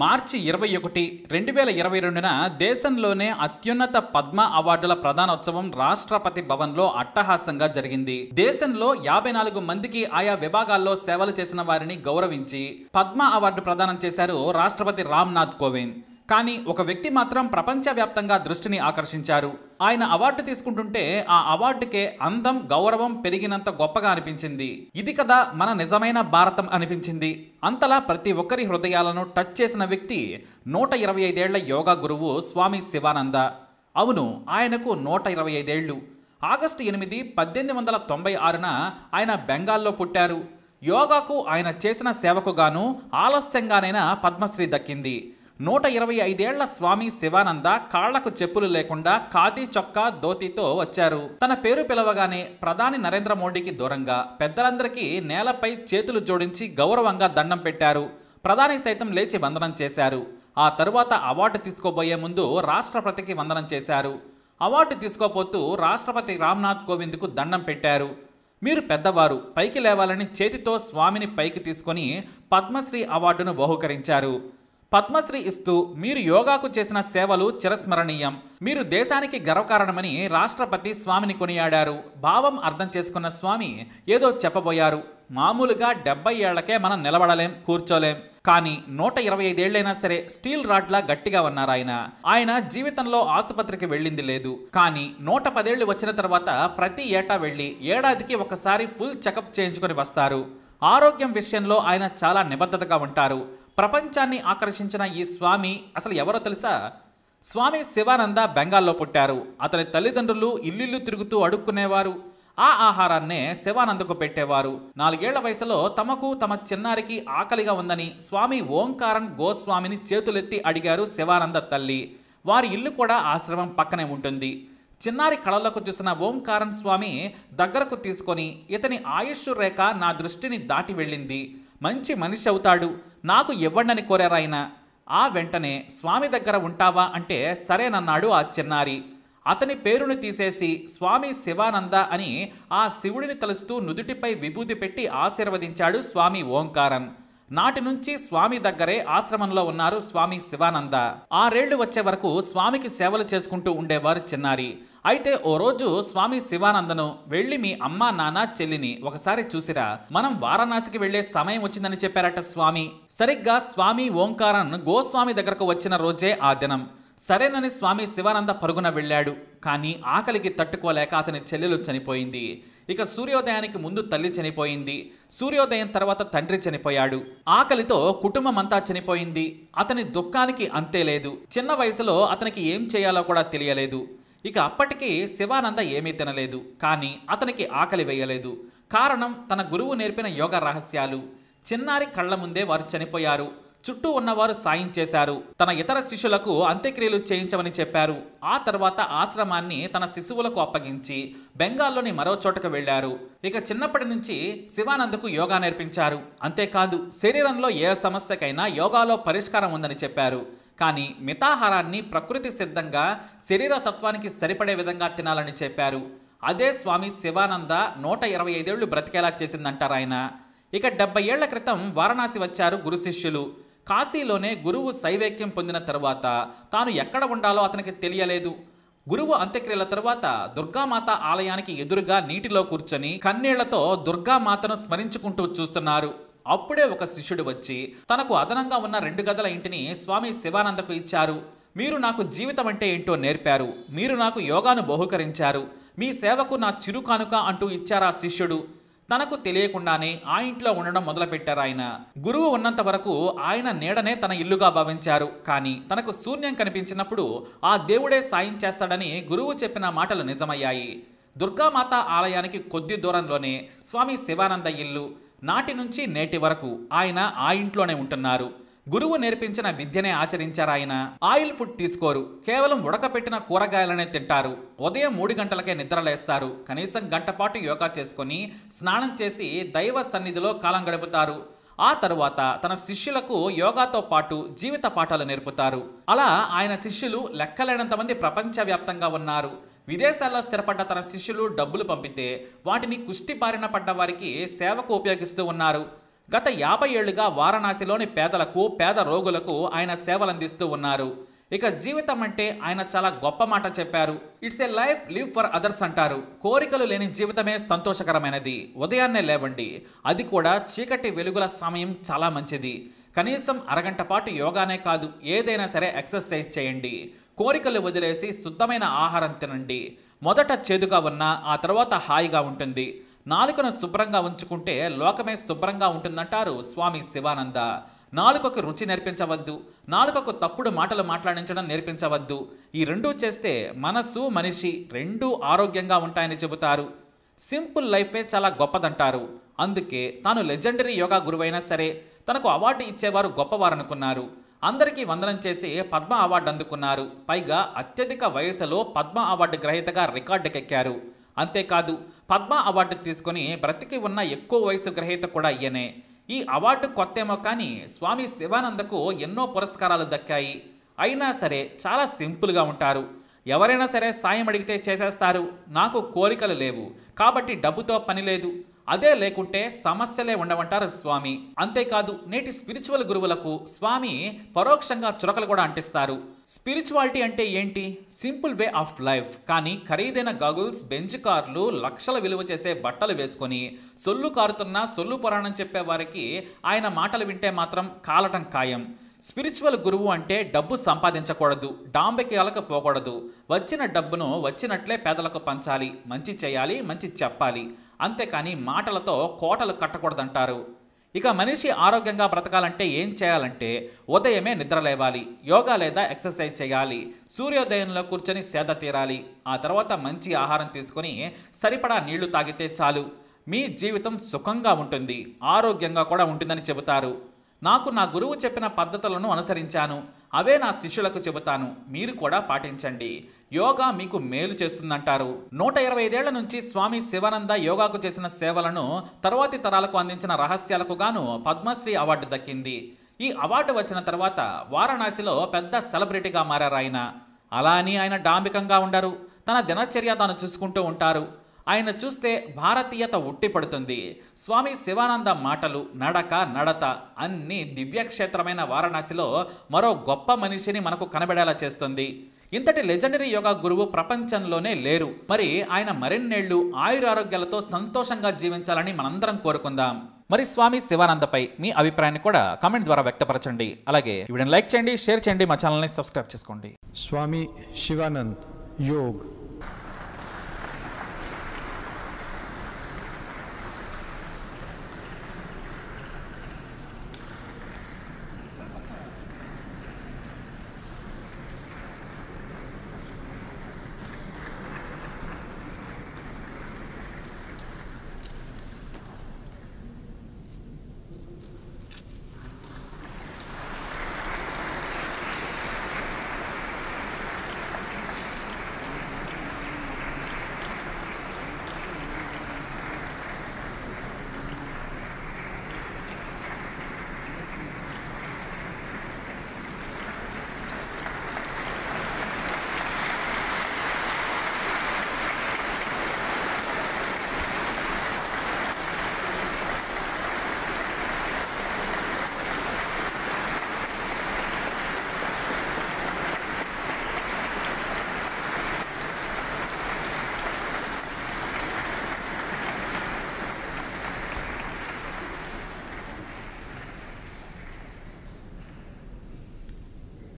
మార్చి ఇరవై ఒకటి రెండు వేల ఇరవై రెండున దేశంలోనే అత్యున్నత పద్మ అవార్డుల ప్రధానోత్సవం రాష్ట్రపతి భవన్లో అట్టహాసంగా జరిగింది దేశంలో యాభై నాలుగు మందికి ఆయా విభాగాల్లో సేవలు చేసిన వారిని గౌరవించి పద్మ అవార్డు ప్రదానం చేశారు రాష్ట్రపతి రామ్నాథ్ కోవింద్ కానీ ఒక వ్యక్తి మాత్రం ప్రపంచవ్యాప్తంగా దృష్టిని ఆకర్షించారు ఆయన అవార్డు తీసుకుంటుంటే ఆ అవార్డుకే అందం గౌరవం పెరిగినంత గొప్పగా అనిపించింది ఇది కదా మన నిజమైన భారతం అనిపించింది అంతలా ప్రతి ఒక్కరి హృదయాలను టచ్ చేసిన వ్యక్తి నూట ఇరవై ఐదేళ్ల యోగా గురువు స్వామి శివానంద అవును ఆయనకు నూట ఇరవై ఐదేళ్లు ఆగస్టు ఎనిమిది పద్దెనిమిది వందల తొంభై ఆరున ఆయన బెంగాల్లో పుట్టారు యోగాకు ఆయన చేసిన సేవకుగాను ఆలస్యంగానైనా పద్మశ్రీ దక్కింది నూట ఇరవై ఐదేళ్ల స్వామి శివానంద కాళ్లకు చెప్పులు లేకుండా ఖాదీ చొక్కా ధోతితో వచ్చారు తన పేరు పిలవగానే ప్రధాని నరేంద్ర మోడీకి దూరంగా పెద్దలందరికీ నేలపై చేతులు జోడించి గౌరవంగా దండం పెట్టారు ప్రధాని సైతం లేచి వందనం చేశారు ఆ తరువాత అవార్డు తీసుకోబోయే ముందు రాష్ట్రపతికి వందనం చేశారు అవార్డు తీసుకోపోతూ రాష్ట్రపతి రామ్నాథ్ కోవింద్కు దండం పెట్టారు మీరు పెద్దవారు పైకి లేవాలని చేతితో స్వామిని పైకి తీసుకొని పద్మశ్రీ అవార్డును బహుకరించారు పద్మశ్రీ ఇస్తూ మీరు యోగాకు చేసిన సేవలు చిరస్మరణీయం మీరు దేశానికి గర్వకారణమని రాష్ట్రపతి స్వామిని కొనియాడారు భావం అర్థం చేసుకున్న స్వామి ఏదో చెప్పబోయారు మామూలుగా డెబ్బై ఏళ్లకే మనం నిలబడలేం కూర్చోలేం కానీ నూట ఇరవై ఐదేళ్లైనా సరే స్టీల్ రాడ్లా గట్టిగా ఉన్నారు ఆయన ఆయన జీవితంలో ఆసుపత్రికి వెళ్ళింది లేదు కానీ నూట పదేళ్లు వచ్చిన తర్వాత ప్రతి ఏటా వెళ్ళి ఏడాదికి ఒకసారి ఫుల్ చెకప్ చేయించుకొని వస్తారు ఆరోగ్యం విషయంలో ఆయన చాలా నిబద్ధతగా ఉంటారు ప్రపంచాన్ని ఆకర్షించిన ఈ స్వామి అసలు ఎవరో తెలుసా స్వామి శివానంద బెంగాల్లో పుట్టారు అతని తల్లిదండ్రులు ఇల్లిల్లు తిరుగుతూ అడుక్కునేవారు ఆ ఆహారాన్నే శివానందకు పెట్టేవారు నాలుగేళ్ల వయసులో తమకు తమ చిన్నారికి ఆకలిగా ఉందని స్వామి ఓంకారన్ గోస్వామిని చేతులెత్తి అడిగారు శివానంద తల్లి వారి ఇల్లు కూడా ఆశ్రమం పక్కనే ఉంటుంది చిన్నారి కళలకు చూసిన ఓంకారన్ స్వామి దగ్గరకు తీసుకొని ఇతని ఆయుష్ రేఖ నా దృష్టిని దాటి వెళ్ళింది మంచి మనిషి అవుతాడు నాకు ఇవ్వండని కోరారాయన ఆ వెంటనే స్వామి దగ్గర ఉంటావా అంటే సరేనన్నాడు ఆ చిన్నారి అతని పేరును తీసేసి స్వామి శివానంద అని ఆ శివుడిని తలుస్తూ నుదుటిపై విభూతి పెట్టి ఆశీర్వదించాడు స్వామి ఓంకారం నాటి నుంచి స్వామి దగ్గరే ఆశ్రమంలో ఉన్నారు స్వామి శివానంద ఆరేళ్లు వచ్చే వరకు స్వామికి సేవలు చేసుకుంటూ ఉండేవారు చిన్నారి అయితే ఓ రోజు స్వామి శివానందను వెళ్ళి మీ అమ్మ నాన్న చెల్లిని ఒకసారి చూసిరా మనం వారణాసికి వెళ్లే సమయం వచ్చిందని చెప్పారట స్వామి సరిగ్గా స్వామి ఓంకారన్ గోస్వామి దగ్గరకు వచ్చిన రోజే ఆ దినం సరేనని స్వామి శివానంద పరుగున వెళ్ళాడు కానీ ఆకలికి తట్టుకోలేక అతని చెల్లెలు చనిపోయింది ఇక సూర్యోదయానికి ముందు తల్లి చనిపోయింది సూర్యోదయం తర్వాత తండ్రి చనిపోయాడు ఆకలితో కుటుంబం అంతా చనిపోయింది అతని దుఃఖానికి అంతే లేదు చిన్న వయసులో అతనికి ఏం చేయాలో కూడా తెలియలేదు ఇక అప్పటికీ శివానంద ఏమీ తినలేదు కానీ అతనికి ఆకలి వేయలేదు కారణం తన గురువు నేర్పిన యోగ రహస్యాలు చిన్నారి కళ్ళ ముందే వారు చనిపోయారు చుట్టూ ఉన్నవారు సాయం చేశారు తన ఇతర శిష్యులకు అంత్యక్రియలు చేయించమని చెప్పారు ఆ తర్వాత ఆశ్రమాన్ని తన శిశువులకు అప్పగించి బెంగాల్లోని మరో చోటకు వెళ్లారు ఇక చిన్నప్పటి నుంచి శివానంద్కు యోగా నేర్పించారు అంతేకాదు శరీరంలో ఏ సమస్యకైనా యోగాలో పరిష్కారం ఉందని చెప్పారు కానీ మితాహారాన్ని ప్రకృతి సిద్ధంగా శరీర తత్వానికి సరిపడే విధంగా తినాలని చెప్పారు అదే స్వామి శివానంద నూట ఇరవై ఐదేళ్లు బ్రతికేలా చేసిందంటారు ఆయన ఇక డెబ్బై ఏళ్ల క్రితం వారణాసి వచ్చారు గురు శిష్యులు కాశీలోనే గురువు శైవేక్యం పొందిన తర్వాత తాను ఎక్కడ ఉండాలో అతనికి తెలియలేదు గురువు అంత్యక్రియల తర్వాత దుర్గామాత ఆలయానికి ఎదురుగా నీటిలో కూర్చొని కన్నీళ్లతో దుర్గామాతను స్మరించుకుంటూ చూస్తున్నారు అప్పుడే ఒక శిష్యుడు వచ్చి తనకు అదనంగా ఉన్న రెండు గదల ఇంటిని స్వామి శివానందకు ఇచ్చారు మీరు నాకు జీవితం అంటే ఏంటో నేర్పారు మీరు నాకు యోగాను బహుకరించారు మీ సేవకు నా చిరుకానుక అంటూ ఇచ్చారా శిష్యుడు తనకు తెలియకుండానే ఆ ఇంట్లో ఉండడం మొదలుపెట్టారు ఆయన గురువు ఉన్నంత వరకు ఆయన నీడనే తన ఇల్లుగా భావించారు కానీ తనకు శూన్యం కనిపించినప్పుడు ఆ దేవుడే సాయం చేస్తాడని గురువు చెప్పిన మాటలు నిజమయ్యాయి దుర్గామాత ఆలయానికి కొద్ది దూరంలోనే స్వామి శివానంద ఇల్లు నాటి నుంచి నేటి వరకు ఆయన ఆ ఇంట్లోనే ఉంటున్నారు గురువు నేర్పించిన విద్యనే ఆచరించారాయన ఆయిల్ ఫుడ్ తీసుకోరు కేవలం ఉడకపెట్టిన కూరగాయలనే తింటారు ఉదయం మూడు గంటలకే నిద్రలేస్తారు కనీసం గంటపాటు యోగా చేసుకుని స్నానం చేసి దైవ సన్నిధిలో కాలం గడుపుతారు ఆ తరువాత తన శిష్యులకు యోగాతో పాటు జీవిత పాఠాలు నేర్పుతారు అలా ఆయన శిష్యులు లెక్కలేనంతమంది ప్రపంచవ్యాప్తంగా ఉన్నారు విదేశాల్లో స్థిరపడ్డ తన శిష్యులు డబ్బులు పంపితే వాటిని కుష్టి బారిన పడ్డ వారికి సేవకు ఉపయోగిస్తూ ఉన్నారు గత యాభై ఏళ్లుగా వారణాసిలోని పేదలకు పేద రోగులకు ఆయన సేవలందిస్తూ ఉన్నారు ఇక జీవితం అంటే ఆయన చాలా గొప్ప మాట చెప్పారు it's a life live for others అంటారు కోరికలు లేని జీవితమే సంతోషకరమైనది ఉదయాన్నే లేవండి అది కూడా చీకటి వెలుగుల సమయం చాలా మంచిది కనీసం అరగంట పాటు యోగానే కాదు ఏదైనా సరే ఎక్సర్సైజ్ చేయండి కోరికలు వదిలేసి శుద్ధమైన ఆహారం తినండి మొదట చేదుగా ఉన్నా ఆ తర్వాత హాయిగా ఉంటుంది నాలుకను శుభ్రంగా ఉంచుకుంటే లోకమే శుభ్రంగా ఉంటుందంటారు స్వామి శివానంద నాలుకకు రుచి నేర్పించవద్దు నాలుకకు తప్పుడు మాటలు మాట్లాడించడం నేర్పించవద్దు ఈ రెండూ చేస్తే మనస్సు మనిషి రెండూ ఆరోగ్యంగా ఉంటాయని చెబుతారు సింపుల్ లైఫే చాలా గొప్పదంటారు అందుకే తాను లెజెండరీ యోగా గురువైనా సరే తనకు అవార్డు ఇచ్చేవారు గొప్పవారనుకున్నారు అందరికీ వందనం చేసి పద్మ అవార్డు అందుకున్నారు పైగా అత్యధిక వయసులో పద్మ అవార్డు గ్రహీతగా రికార్డుకెక్కారు అంతేకాదు పద్మ అవార్డు తీసుకుని బ్రతికి ఉన్న ఎక్కువ వయసు గ్రహీత కూడా అయ్యనే ఈ అవార్డు కొత్తేమో కానీ స్వామి శివానందకు ఎన్నో పురస్కారాలు దక్కాయి అయినా సరే చాలా సింపుల్గా ఉంటారు ఎవరైనా సరే సాయం అడిగితే చేసేస్తారు నాకు కోరికలు లేవు కాబట్టి డబ్బుతో పని లేదు అదే లేకుంటే సమస్యలే ఉండవంటారు స్వామి అంతేకాదు నేటి స్పిరిచువల్ గురువులకు స్వామి పరోక్షంగా చురకలు కూడా అంటిస్తారు స్పిరిచువాలిటీ అంటే ఏంటి సింపుల్ వే ఆఫ్ లైఫ్ కానీ ఖరీదైన గగుల్స్ బెంచ్ కార్లు లక్షల విలువ చేసే బట్టలు వేసుకొని సొల్లు కారుతున్న సొల్లు పురాణం చెప్పే వారికి ఆయన మాటలు వింటే మాత్రం కాలటం ఖాయం స్పిరిచువల్ గురువు అంటే డబ్బు సంపాదించకూడదు డాంబికలకు పోకూడదు వచ్చిన డబ్బును వచ్చినట్లే పేదలకు పంచాలి మంచి చేయాలి మంచి చెప్పాలి అంతేకాని మాటలతో కోటలు కట్టకూడదంటారు ఇక మనిషి ఆరోగ్యంగా బ్రతకాలంటే ఏం చేయాలంటే ఉదయమే నిద్రలేవాలి యోగా లేదా ఎక్సర్సైజ్ చేయాలి సూర్యోదయంలో కూర్చొని సేద తీరాలి ఆ తర్వాత మంచి ఆహారం తీసుకొని సరిపడా నీళ్లు తాగితే చాలు మీ జీవితం సుఖంగా ఉంటుంది ఆరోగ్యంగా కూడా ఉంటుందని చెబుతారు నాకు నా గురువు చెప్పిన పద్ధతులను అనుసరించాను అవే నా శిష్యులకు చెబుతాను మీరు కూడా పాటించండి యోగా మీకు మేలు చేస్తుందంటారు నూట ఇరవై ఐదేళ్ల నుంచి స్వామి శివానంద యోగాకు చేసిన సేవలను తర్వాతి తరాలకు అందించిన రహస్యాలకు గాను పద్మశ్రీ అవార్డు దక్కింది ఈ అవార్డు వచ్చిన తర్వాత వారణాసిలో పెద్ద సెలబ్రిటీగా మారారు ఆయన అలా అని ఆయన డాంబికంగా ఉండరు తన దినచర్య తాను చూసుకుంటూ ఉంటారు ఆయన చూస్తే భారతీయత ఉట్టిపడుతుంది స్వామి శివానంద మాటలు నడక నడత అన్ని దివ్యక్షేత్రమైన వారణాసిలో మరో గొప్ప మనిషిని మనకు కనబడేలా చేస్తుంది ఇంతటి లెజెండరీ యోగా గురువు ప్రపంచంలోనే లేరు మరి ఆయన మరిన్నేళ్లు ఆయురారోగ్యాలతో సంతోషంగా జీవించాలని మనందరం కోరుకుందాం మరి స్వామి శివానందపై మీ అభిప్రాయాన్ని కూడా కామెంట్ ద్వారా వ్యక్తపరచండి అలాగే వీడియోని లైక్ చేయండి షేర్ చేయండి మా ఛానల్ని సబ్స్క్రైబ్ చేసుకోండి స్వామి శివానంద్ యోగ్